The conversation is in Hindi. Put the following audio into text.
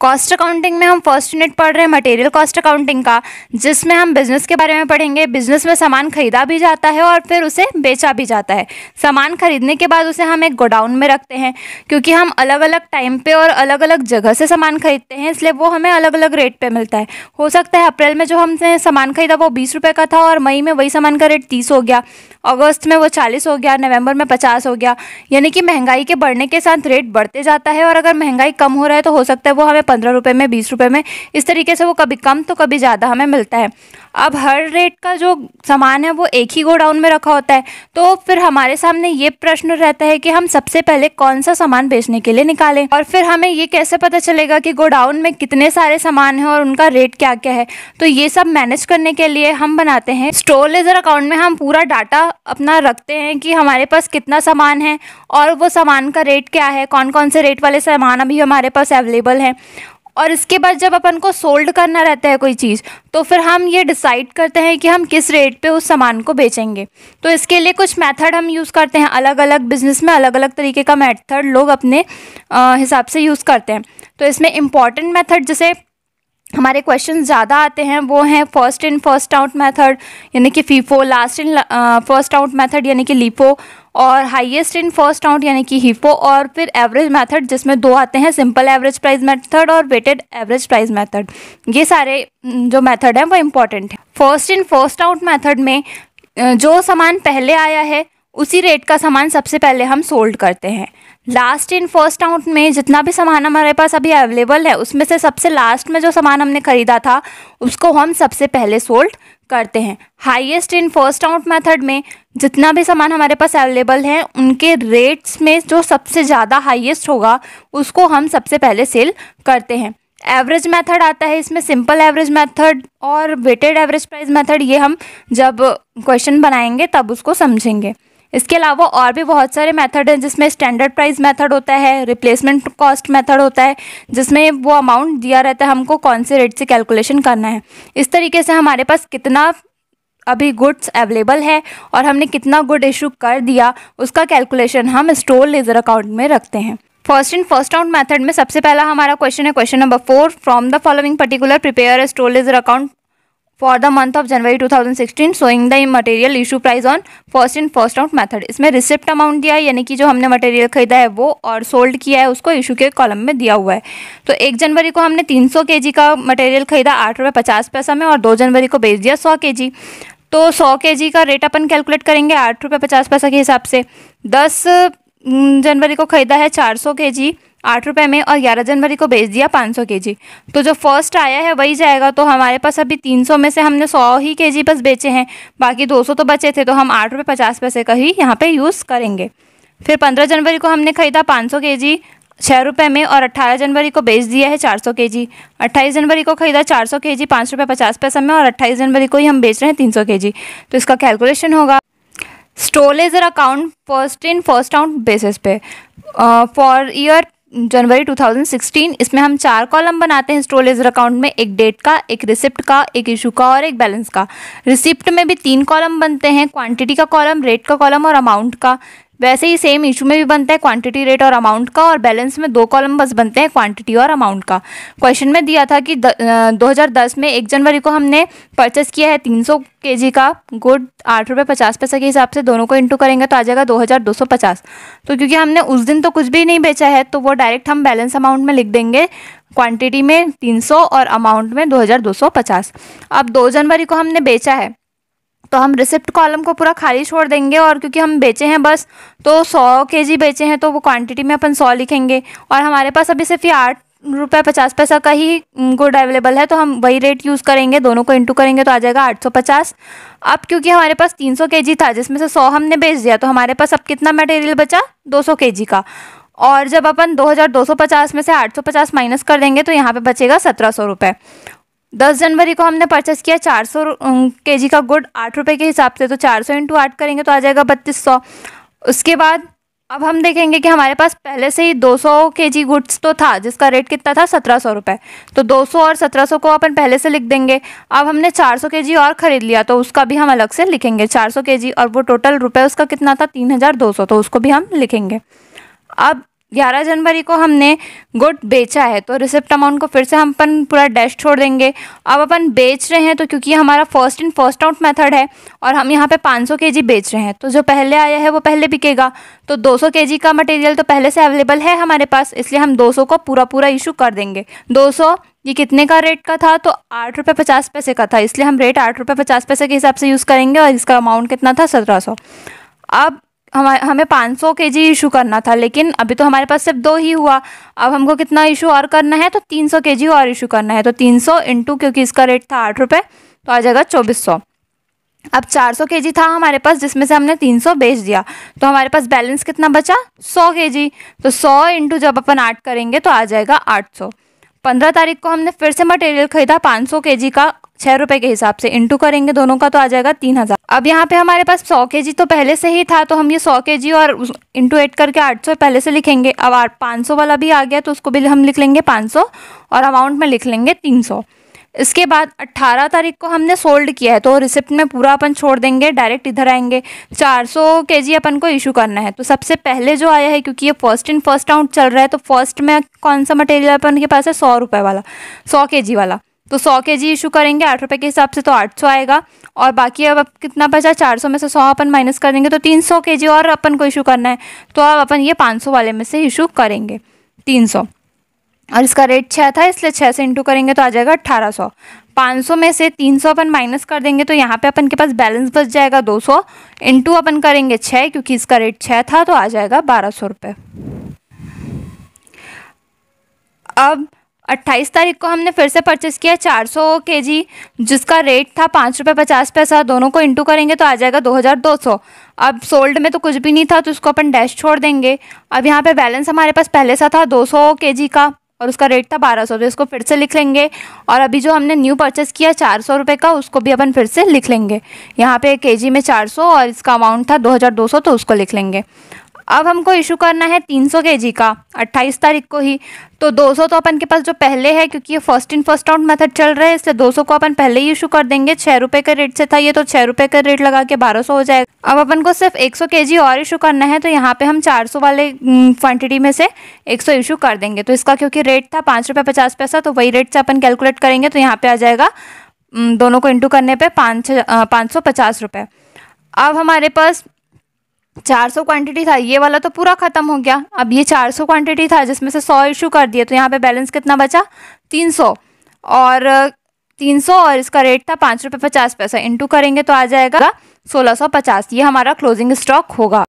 कॉस्ट अकाउंटिंग में हम फर्स्ट यूनिट पढ़ रहे हैं मटेरियल कॉस्ट अकाउंटिंग का जिसमें हम बिजनेस के बारे में पढ़ेंगे बिजनेस में सामान खरीदा भी जाता है और फिर उसे बेचा भी जाता है सामान खरीदने के बाद उसे हम एक गोडाउन में रखते हैं क्योंकि हम अलग अलग टाइम पे और अलग अलग जगह से सामान खरीदते हैं इसलिए वो हमें अलग अलग रेट पर मिलता है हो सकता है अप्रैल में जो हमने सामान खरीदा वो बीस रुपये का था और मई में वही सामान का रेट तीस हो गया अगस्त में वो चालीस हो गया नवंबर में पचास हो गया यानी कि महंगाई के बढ़ने के साथ रेट बढ़ते जाता है और अगर महंगाई कम हो रहा है तो हो सकता है वो हमें पंद्रह रुपये में बीस रुपये में इस तरीके से वो कभी कम तो कभी ज़्यादा हमें मिलता है अब हर रेट का जो सामान है वो एक ही गोडाउन में रखा होता है तो फिर हमारे सामने ये प्रश्न रहता है कि हम सबसे पहले कौन सा सामान बेचने के लिए निकालें और फिर हमें ये कैसे पता चलेगा कि गोडाउन में कितने सारे सामान हैं और उनका रेट क्या क्या है तो ये सब मैनेज करने के लिए हम बनाते हैं स्टोर लेजर अकाउंट में हम पूरा डाटा अपना रखते हैं कि हमारे पास कितना सामान है और वो सामान का रेट क्या है कौन कौन से रेट वाले सामान अभी हमारे पास अवेलेबल हैं और इसके बाद जब अपन को सोल्ड करना रहता है कोई चीज़ तो फिर हम ये डिसाइड करते हैं कि हम किस रेट पे उस सामान को बेचेंगे तो इसके लिए कुछ मेथड हम यूज़ करते हैं अलग अलग बिजनेस में अलग अलग तरीके का मेथड लोग अपने हिसाब से यूज़ करते हैं तो इसमें इम्पॉर्टेंट मेथड जैसे हमारे क्वेश्चन ज़्यादा आते हैं वो हैं first in first out method यानी कि FIFO last in first out method यानी कि लीपो और हाईएस्ट इन फर्स्ट आउट यानी कि हिपो और फिर एवरेज मेथड जिसमें दो आते हैं सिंपल एवरेज प्राइस मेथड और वेटेड एवरेज प्राइस मेथड ये सारे जो मेथड हैं वो इम्पॉर्टेंट हैं first in first out method में जो सामान पहले आया है उसी रेट का सामान सबसे पहले हम सोल्ड करते हैं लास्ट इन फर्स्ट आउट में जितना भी सामान हमारे पास अभी अवेलेबल है उसमें से सबसे लास्ट में जो सामान हमने ख़रीदा था उसको हम सबसे पहले सोल्ड करते हैं highest in first out method में जितना भी सामान हमारे पास अवेलेबल है उनके रेट्स में जो सबसे ज़्यादा हाईएस्ट होगा उसको हम सबसे पहले सेल करते हैं एवरेज मेथड आता है इसमें सिंपल एवरेज मेथड और वेटेड एवरेज प्राइस मेथड ये हम जब क्वेश्चन बनाएंगे तब उसको समझेंगे इसके अलावा और भी बहुत सारे मेथड हैं जिसमें स्टैंडर्ड प्राइस मेथड होता है रिप्लेसमेंट कॉस्ट मेथड होता है जिसमें वो अमाउंट दिया रहता है हमको कौन से रेट से कैलकुलेशन करना है इस तरीके से हमारे पास कितना अभी गुड्स अवेलेबल है और हमने कितना गुड इशू कर दिया उसका कैलकुलेशन हम स्टोर लेज़र अकाउंट में रखते हैं first in first out method में सबसे पहला हमारा क्वेश्चन है question number four from the following particular prepare store ledger account for the month of January 2016 showing the material issue price on first in first out method इसमें रिसिप्ट अमाउंट दिया है यानी कि जो हमने मटेरियल खरीदा है वो और सोल्ड किया है उसको इशू के कॉलम में दिया हुआ है तो एक जनवरी को हमने तीन सौ के जी का मटेरियल खरीदा आठ रुपये पचास पैसा में और दो जनवरी को बेच दिया सौ के जी तो सौ के जी का रेट अपन कैलकुलेट करेंगे आठ रुपये पचास पैसा के हिसाब से दस जनवरी को ख़रीदा है चार सौ के जी आठ रुपये में और ग्यारह जनवरी को बेच दिया पाँच सौ के जी तो जो फर्स्ट आया है वही जाएगा तो हमारे पास अभी तीन सौ में से हमने सौ ही के जी बस बेचे हैं बाकी दो सौ तो बचे थे तो हम आठ रुपये पचास पैसे का ही यहाँ पे यूज़ करेंगे फिर पंद्रह जनवरी को हमने ख़रीदा पाँच सौ के जी छः रुपये में और अट्ठारह जनवरी को बेच दिया है चार सौ के जी अट्ठाईस जनवरी को ख़रीदा चार सौ के जी पाँच रुपये पचास पैसा में और अट्ठाईस जनवरी को ही हम बेच रहे हैं तीन सौ के जी तो इसका कैलकुलेशन होगा store ledger an account first in first out basis पे फॉर ईयर जनवरी 2016 इसमें हम चार कॉलम बनाते हैं स्टोरेज अकाउंट में एक डेट का एक रिसिप्ट का एक इशू का और एक बैलेंस का रिसिप्ट में भी तीन कॉलम बनते हैं क्वांटिटी का कॉलम रेट का कॉलम और अमाउंट का वैसे ही सेम इशू में भी बनता है क्वांटिटी रेट और अमाउंट का और बैलेंस में दो कॉलम बस बनते हैं क्वांटिटी और अमाउंट का क्वेश्चन में दिया था कि द, दो हज़ार दस में एक जनवरी को हमने परचेस किया है तीन सौ के जी का गुड आठ रुपये पचास पैसे के हिसाब से दोनों को इंटू करेंगे तो आ जाएगा दो हज़ार दो सौ पचास तो क्योंकि हमने उस दिन तो कुछ भी नहीं बेचा है तो वो डायरेक्ट हम बैलेंस अमाउंट में लिख देंगे क्वांटिटी में तीन सौ और अमाउंट में दो हज़ार दो सौ पचास अब दो जनवरी को हमने बेचा है तो हम रिसिप्ट कॉलम को पूरा खाली छोड़ देंगे और क्योंकि हम बेचे हैं बस तो सौ के जी बेचे हैं तो वो क्वांटिटी में अपन सौ लिखेंगे और हमारे पास अभी सिर्फ ये आठ रुपये पचास पैसा का ही गुड अवेलेबल है तो हम वही रेट यूज़ करेंगे दोनों को इंटू करेंगे तो आ जाएगा आठ सौ पचास अब क्योंकि हमारे पास तीन सौ के जी था जिसमें से सौ हमने बेच दिया तो हमारे पास अब कितना मटेरियल बचा दो सौ के जी का और जब अपन दो दो हजार सौ पचास में से आठ सौ पचास माइनस कर देंगे तो यहाँ पे बचेगा सत्रह सौ रुपये दस जनवरी को हमने परचेस किया चार सौ के जी का गुड़ आठ रुपये के हिसाब से तो चार सौ इंटू आठ करेंगे तो आ जाएगा बत्तीस सौ उसके बाद अब हम देखेंगे कि हमारे पास पहले से ही दो सौ के जी गुड्स तो था जिसका रेट कितना था सत्रह सौ रुपये तो दो सौ और सत्रह सौ को अपन पहले से लिख देंगे अब हमने चार सौ के जी और ख़रीद लिया तो उसका भी हम अलग से लिखेंगे सौ के जी और वो टोटल रुपये उसका कितना था सौ तो उसको भी हम लिखेंगे अब ग्यारह जनवरी को हमने गुड बेचा है तो रिसिप्ट अमाउंट को फिर से हम अपन पूरा डैश छोड़ देंगे अब अपन बेच रहे हैं तो क्योंकि हमारा first in first out method है और हम यहाँ पे 500 केजी बेच रहे हैं तो जो पहले आया है वो पहले बिकेगा तो 200 केजी का मटेरियल तो पहले से अवेलेबल है हमारे पास इसलिए हम दो को पूरा पूरा इशू कर देंगे दो ये कितने का रेट का था तो आठ रुपये पचास पैसे का था इसलिए हम रेट आठ रुपये पचास पैसे के हिसाब से यूज़ करेंगे और इसका अमाउंट कितना था सत्रह सौ अब हम हमें 500 सौ के जी इशू करना था लेकिन अभी तो हमारे पास सिर्फ दो ही हुआ अब हमको कितना इशू और करना है तो 300 सौ के जी और इशू करना है तो 300 सौ इंटू क्योंकि इसका रेट था आठ रुपये तो आ जाएगा चौबीस सौ अब 400 सौ के जी था हमारे पास जिसमें से हमने 300 बेच दिया तो हमारे पास बैलेंस कितना बचा सौ के जी तो सौ इंटू जब अपन आठ करेंगे तो आ जाएगा आठ सौ पंद्रह तारीख को हमने फिर से मटेरियल खरीदा पाँच सौ के जी का छह रुपए के हिसाब से इंटू करेंगे दोनों का तो आ जाएगा तीन हजार अब यहाँ पे हमारे पास सौ के जी तो पहले से ही था तो हम ये सौ के जी और इंटू एट करके आठ सौ पहले से लिखेंगे अब पाँच सौ वाला भी आ गया तो उसको भी हम लिख लेंगे पाँच सौ और अमाउंट में लिख लेंगे तीन सौ इसके बाद अट्ठारह तारीख को हमने सोल्ड किया है तो रिसिप्ट में पूरा अपन छोड़ देंगे डायरेक्ट इधर आएंगे चार सौ अपन को इशू करना है तो सबसे पहले जो आया है क्योंकि ये फर्स्ट इन फर्स्ट आउट चल रहा है तो फर्स्ट में कौन सा मटेरियल अपन के पास है सौ रुपये वाला सौ के वाला तो सौ के जी इशू करेंगे आठ रुपये के हिसाब से तो आठ सौ आएगा और बाकी अब अब कितना बचा चार सौ में से सौ अपन माइनस कर देंगे तो तीन सौ के जी और अपन को इशू करना है तो अब अपन ये पाँच सौ वाले में से इशू करेंगे तीन सौ और इसका रेट छः था इसलिए छः से इंटू करेंगे तो आ जाएगा अट्ठारह सौ पाँच सौ में से तीन सौ अपन माइनस कर देंगे तो यहाँ पे अपन के पास बैलेंस बच जाएगा दो सौ इंटू अपन करेंगे छः क्योंकि इसका रेट छः था तो आ जाएगा बारह सौ रुपये अब अट्ठाईस तारीख को हमने फिर से परचेस किया चार सौ के जी जिसका रेट था पाँच रुपये पचास पैसा दोनों को इंटू करेंगे तो आ जाएगा दो हज़ार दो सौ अब सोल्ड में तो कुछ भी नहीं था तो उसको अपन डैश छोड़ देंगे अब यहाँ पे बैलेंस हमारे पास पहले सा था दो सौ के जी का और उसका रेट था बारह सौ तो इसको फिर से लिख लेंगे और अभी जो हमने न्यू परचेस किया चार सौ रुपये का उसको भी अपन फिर से लिख लेंगे यहाँ पे के जी में चार सौ और इसका अमाउंट था दो हज़ार दो सौ तो उसको लिख लेंगे अब हमको इशू करना है 300 जी का 28 तारीख को ही तो 200 तो अपन के पास जो पहले है क्योंकि ये first in first out method चल रहा है इसलिए 200 को अपन पहले ही इशू कर देंगे छः रुपये के रेट से था ये तो छः रुपये का रेट लगा के 1200 हो जाएगा अब अपन को सिर्फ 100 जी और इशू करना है तो यहाँ पे हम 400 वाले क्वांटिटी में से 100 इशू कर देंगे तो इसका क्योंकि रेट था पाँच रुपये पचास पैसा तो वही रेट से अपन कैलकुलेट करेंगे तो यहाँ पर आ जाएगा दोनों को इंटू करने पर पाँच पाँच सौ पचास रुपये अब हमारे पास 400 क्वांटिटी था ये वाला तो पूरा ख़त्म हो गया अब ये 400 क्वांटिटी था जिसमें से 100 इशू कर दिए तो यहाँ पे बैलेंस कितना बचा 300 और 300 और इसका रेट था पाँच रुपये पचास पैसा इंटू करेंगे तो आ जाएगा सोलह सौ पचास ये हमारा क्लोजिंग स्टॉक होगा